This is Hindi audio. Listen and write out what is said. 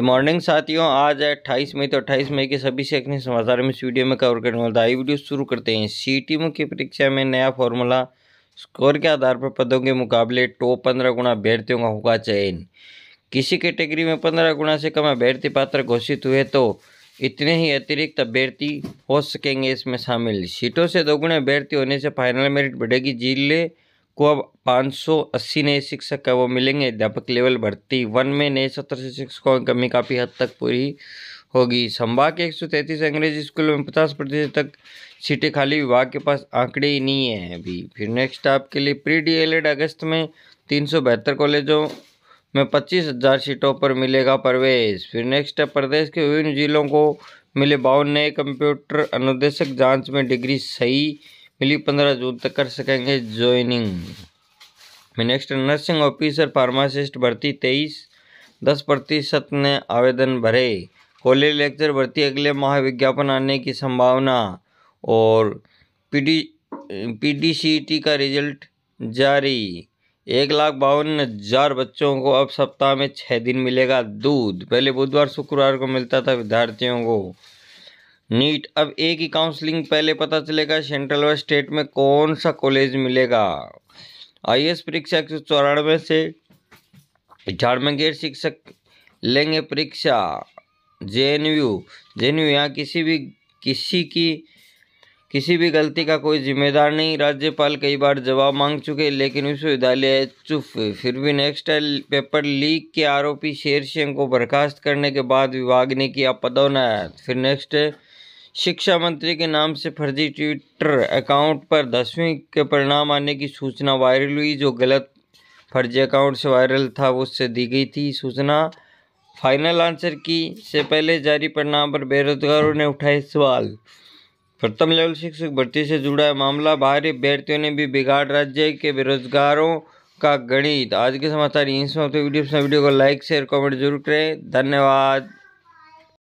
गुड मॉर्निंग साथियों आज है अट्ठाईस मई तो अट्ठाईस मई के सभी से समाचार में इस वीडियो में कवर करने वाला आई वीडियो शुरू करते हैं सी टी मुख्य परीक्षा में नया फॉर्मूला स्कोर के आधार पर पदों के मुकाबले टॉप पंद्रह गुणा अभ्यर्थियों का होगा चयन किसी कैटेगरी में पंद्रह गुणा से कम अभ्यर्थी पात्र घोषित हुए तो इतने ही अतिरिक्त अभ्यर्थी हो सकेंगे इसमें शामिल सीटों से दोगुने अभ्यर्थी होने से फाइनल मेरिट बढ़ेगी जिले को अब 580 नए शिक्षक है वो मिलेंगे अध्यापक लेवल भर्ती वन में नए सत्रह से शिक्षकों की कमी काफ़ी हद तक पूरी होगी संभाग के एक अंग्रेजी स्कूलों में पचास प्रतिशत तक सीटें खाली विभाग के पास आंकड़े ही नहीं हैं अभी फिर नेक्स्ट आपके लिए प्री डीएलएड अगस्त में तीन सौ बहत्तर कॉलेजों में पच्चीस हजार सीटों पर मिलेगा प्रवेश फिर नेक्स्ट है प्रदेश के विभिन्न जिलों को मिले बावन नए कंप्यूटर अनुदेशक जांच में डिग्री सही मिली पंद्रह जून तक कर सकेंगे joining next nursing officer pharmacist भर्ती तेईस दस प्रतिशत ने आवेदन भरे कॉलेज लेक्चर भर्ती अगले माह विज्ञापन आने की संभावना और पीडी पीडीसीटी का रिजल्ट जारी एक लाख बावन हजार बच्चों को अब सप्ताह में छः दिन मिलेगा दूध पहले बुधवार शुक्रवार को मिलता था विद्यार्थियों को नीट अब एक ही काउंसलिंग पहले पता चलेगा सेंट्रल व स्टेट में कौन सा कॉलेज मिलेगा आई परीक्षा एक सौ चौरानवे से झारखंड गैर शिक्षक लेंगे परीक्षा J N U J N U यहाँ किसी भी किसी की किसी भी गलती का कोई जिम्मेदार नहीं राज्यपाल कई बार जवाब मांग चुके लेकिन विश्वविद्यालय चुप फिर भी नेक्स्ट पेपर लीक के आरोपी शेर सिंह को बर्खास्त करने के बाद विभाग ने किया पदोन्नत फिर नेक्स्ट शिक्षा मंत्री के नाम से फर्जी ट्विटर अकाउंट पर दसवीं के परिणाम आने की सूचना वायरल हुई जो गलत फर्जी अकाउंट से वायरल था उससे दी गई थी सूचना फाइनल आंसर की से पहले जारी परिणाम पर बेरोजगारों ने उठाए सवाल प्रथम लेवल शिक्षक भर्ती से जुड़ा मामला बाहरी अभ्यर्थियों ने भी बिगाड़ राज्य के बेरोजगारों का गणित आज के समाचार यहीं से वीडियो वीडियो को लाइक शेयर कमेंट जरूर करें धन्यवाद